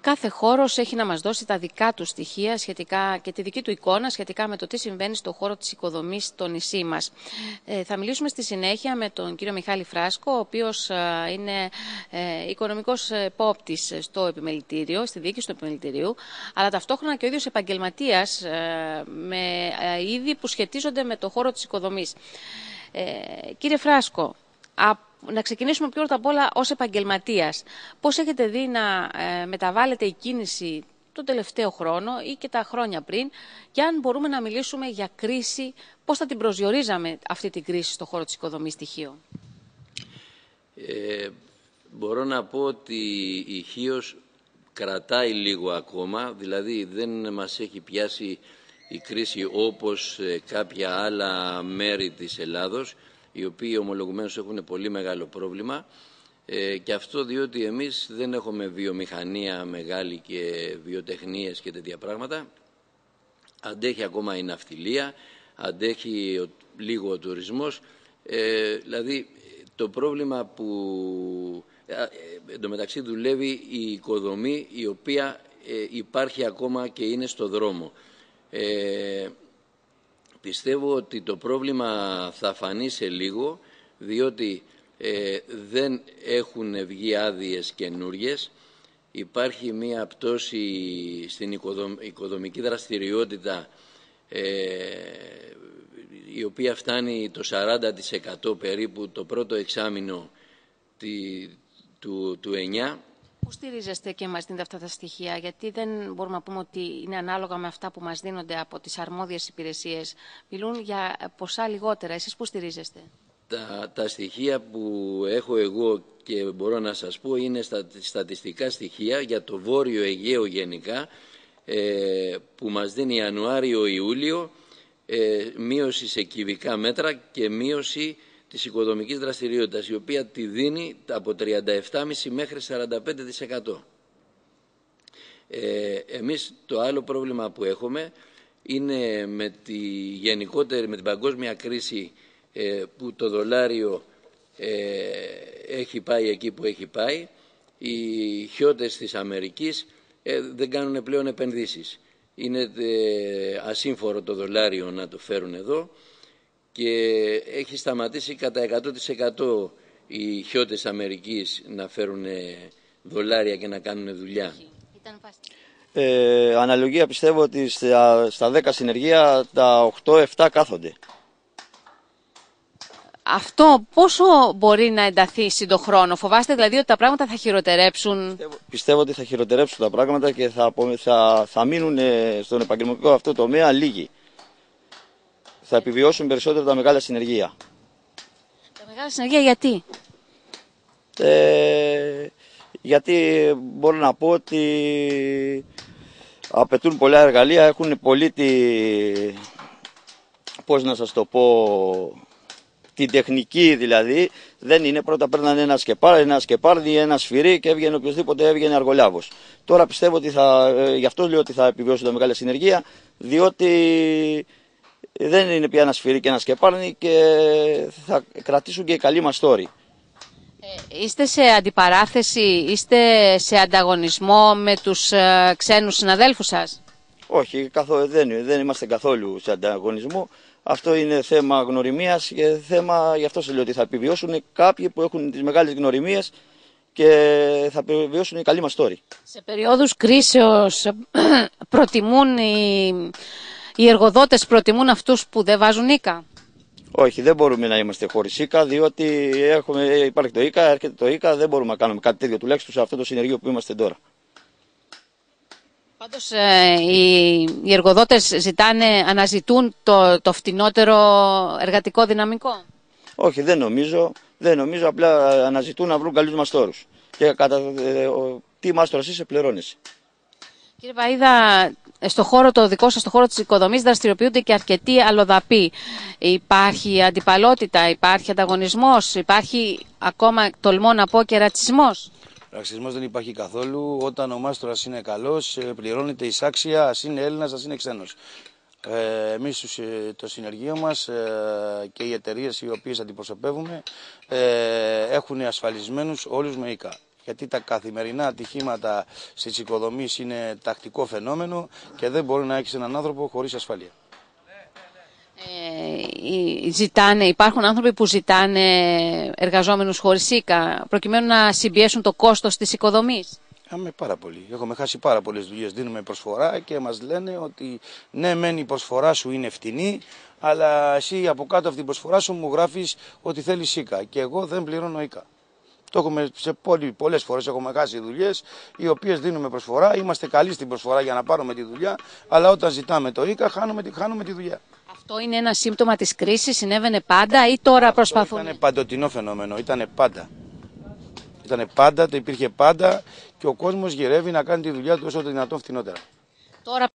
Κάθε χώρος έχει να μας δώσει τα δικά του στοιχεία σχετικά και τη δική του εικόνα σχετικά με το τι συμβαίνει στον χώρο της οικοδομής στο νησί μας. Ε, θα μιλήσουμε στη συνέχεια με τον κύριο Μιχάλη Φράσκο, ο οποίος ε, είναι ε, οικονομικός επόπτης στο επιμελητήριο, στη διοίκηση του επιμελητηρίου, αλλά ταυτόχρονα και ο ίδιος επαγγελματίας ε, με ε, είδη που σχετίζονται με το χώρο της οικοδομής. κύριε Φράσκο, από να ξεκινήσουμε πιο πρώτα απ' όλα ως επαγγελματίας. Πώς έχετε δει να ε, μεταβάλλεται η κίνηση τον τελευταίο χρόνο ή και τα χρόνια πριν και αν μπορούμε να μιλήσουμε για κρίση, πώς θα την προσδιορίζαμε αυτή την κρίση στον χώρο της οικοδομής στοιχείων. Ε, μπορώ να πω ότι η Χίος κρατάει λίγο ακόμα, δηλαδή δεν μας έχει πιάσει η κρίση όπως ε, κάποια άλλα μέρη της Ελλάδος οι οποίοι ομολογουμένως έχουν πολύ μεγάλο πρόβλημα ε, και αυτό διότι εμείς δεν έχουμε βιομηχανία μεγάλη και βιοτεχνίες και τέτοια πράγματα. Αντέχει ακόμα η ναυτιλία, αντέχει ο, λίγο ο τουρισμός. Ε, δηλαδή το πρόβλημα που ε, ε εν τω μεταξύ δουλεύει η οικοδομή η οποία υπάρχει ακόμα και είναι στο δρόμο. Πιστεύω ότι το πρόβλημα θα φανεί σε λίγο, διότι ε, δεν έχουν βγει άδειες καινούριες. Υπάρχει μία πτώση στην οικοδομική δραστηριότητα ε, η οποία φτάνει το 40% περίπου το πρώτο εξάμεινο του, του Πού στηρίζεστε και μας δίνετε αυτά τα στοιχεία, γιατί δεν μπορούμε να πούμε ότι είναι ανάλογα με αυτά που μας δίνονται από τις αρμόδιες υπηρεσίες. Μιλούν για ποσά λιγότερα. Εσείς πού στηρίζεστε. Τα, τα στοιχεία που έχω εγώ και μπορώ να σας πω είναι στα, στατιστικά στοιχεία για το Βόρειο Αιγαίο γενικά ε, που μας δίνει Ιανουάριο-Ιούλιο ε, μείωση σε κυβικά μέτρα και μείωση της οικοδομικής δραστηριότητας, η οποία τη δίνει από 37,5 μέχρι 45%. Ε, εμείς το άλλο πρόβλημα που έχουμε είναι με, τη γενικότερη, με την παγκόσμια κρίση ε, που το δολάριο ε, έχει πάει εκεί που έχει πάει, οι χιώτες της Αμερικής ε, δεν κάνουν πλέον επενδύσεις. Είναι ε, ασύμφορο το δολάριο να το φέρουν εδώ και έχει σταματήσει κατά 100% οι χιώτες Αμερικής να φέρουν ε, δολάρια και να κάνουν δουλειά. Ε, αναλογία πιστεύω ότι στα, στα 10 συνεργεία τα 8-7 κάθονται. Αυτό πόσο μπορεί να ενταθεί σύντοχρονο. χρόνο. Φοβάστε δηλαδή ότι τα πράγματα θα χειροτερέψουν. Πιστεύω, πιστεύω ότι θα χειροτερέψουν τα πράγματα και θα, θα, θα μείνουν ε, στον επαγγελματικό αυτό τομέα λίγοι θα επιβιώσουν περισσότερο τα μεγάλα συνεργεία. Τα μεγάλα συνεργεία γιατί? Ε, γιατί μπορώ να πω ότι απαιτούν πολλά εργαλεία, έχουν πολύ τη, πώς να σας το πω, την τεχνική δηλαδή, δεν είναι πρώτα παίρνανε ένας σκεπάρδι, ένας σκεπάρδι, ένας σφυρί και έβγαινε οποιοδήποτε έβγαινε αργολάβος. Τώρα πιστεύω ότι θα, ε, γι' αυτό λέω ότι θα επιβιώσουν τα μεγάλα συνεργεία, διότι δεν είναι πια ένα σφυρί και ένα σκεπάρνι και θα κρατήσουν και οι καλοί μας τόροι. Ε, είστε σε αντιπαράθεση, είστε σε ανταγωνισμό με τους ε, ξένους συναδέλφους σας. Όχι, καθόλου, δεν, είμαστε καθόλου σε ανταγωνισμό. Αυτό είναι θέμα γνωριμίας και θέμα, γι' αυτό σε λέω ότι θα επιβιώσουν κάποιοι που έχουν τις μεγάλες γνωριμίες και θα επιβιώσουν οι καλοί μας τόροι. Σε περιόδους κρίσεως ε, προτιμούν οι οι εργοδότες προτιμούν αυτούς που δεν βάζουν ίκα. Όχι, δεν μπορούμε να είμαστε χωρίς ΙΚΑ, διότι έχουμε, υπάρχει το ΙΚΑ, έρχεται το ΙΚΑ, δεν μπορούμε να κάνουμε κάτι τέτοιο, τουλάχιστον σε αυτό το συνεργείο που είμαστε τώρα. Πάντως ε, οι, οι εργοδότες ζητάνε, αναζητούν το, το φτηνότερο εργατικό δυναμικό. Όχι, δεν νομίζω. Δεν νομίζω, απλά αναζητούν να βρουν μα τόρου. Και κατά ε, ο, τι μάστορας είσαι, Κύριε Παΐδα, ε, στο χώρο το δικό σας, στο χώρο της οικοδομής δραστηριοποιούνται και αρκετοί αλλοδαποί. Υπάρχει αντιπαλότητα, υπάρχει ανταγωνισμός, υπάρχει ακόμα τολμώ να πω και ρατσισμός. Ρατσισμός δεν υπάρχει καθόλου. Όταν ο μάστορας είναι καλός, ε, πληρώνεται η σάξια, ας είναι Έλληνας, ας είναι ξένος. Εμεί, εμείς ε, το συνεργείο μας και οι εταιρείες οι οποίες αντιπροσωπεύουμε έχουν ασφαλισμένους όλους με ΙΚΑ γιατί τα καθημερινά ατυχήματα στις οικοδομή είναι τακτικό φαινόμενο και δεν μπορεί να έχεις έναν άνθρωπο χωρίς ασφαλεία. Ε, ζητάνε, υπάρχουν άνθρωποι που ζητάνε εργαζόμενους χωρίς ΣΥΚΑ προκειμένου να συμπιέσουν το κόστος της οικοδομής. Άμε πάρα πολύ. Έχουμε χάσει πάρα πολλές δουλειές. Δίνουμε προσφορά και μας λένε ότι ναι, μεν η προσφορά σου είναι φτηνή, αλλά εσύ από κάτω από την προσφορά σου μου γράφεις ότι θέλεις ΣΥΚΑ. Και εγώ δεν πληρώνω ΙΚΑ. Το έχουμε σε πολύ, πολλές φορές έχουμε χάσει δουλειές, οι οποίες δίνουμε προσφορά, είμαστε καλοί στην προσφορά για να πάρουμε τη δουλειά, αλλά όταν ζητάμε το ίκα χάνουμε, χάνουμε τη δουλειά. Αυτό είναι ένα σύμπτωμα της κρίσης, συνέβαινε πάντα ή τώρα προσπαθούμε... Ήταν παντοτινό φαινόμενο, ήταν πάντα. Ήταν πάντα, το υπήρχε πάντα και ο κόσμος γυρεύει να κάνει τη δουλειά του όσο το δυνατόν φθηνότερα. Τώρα...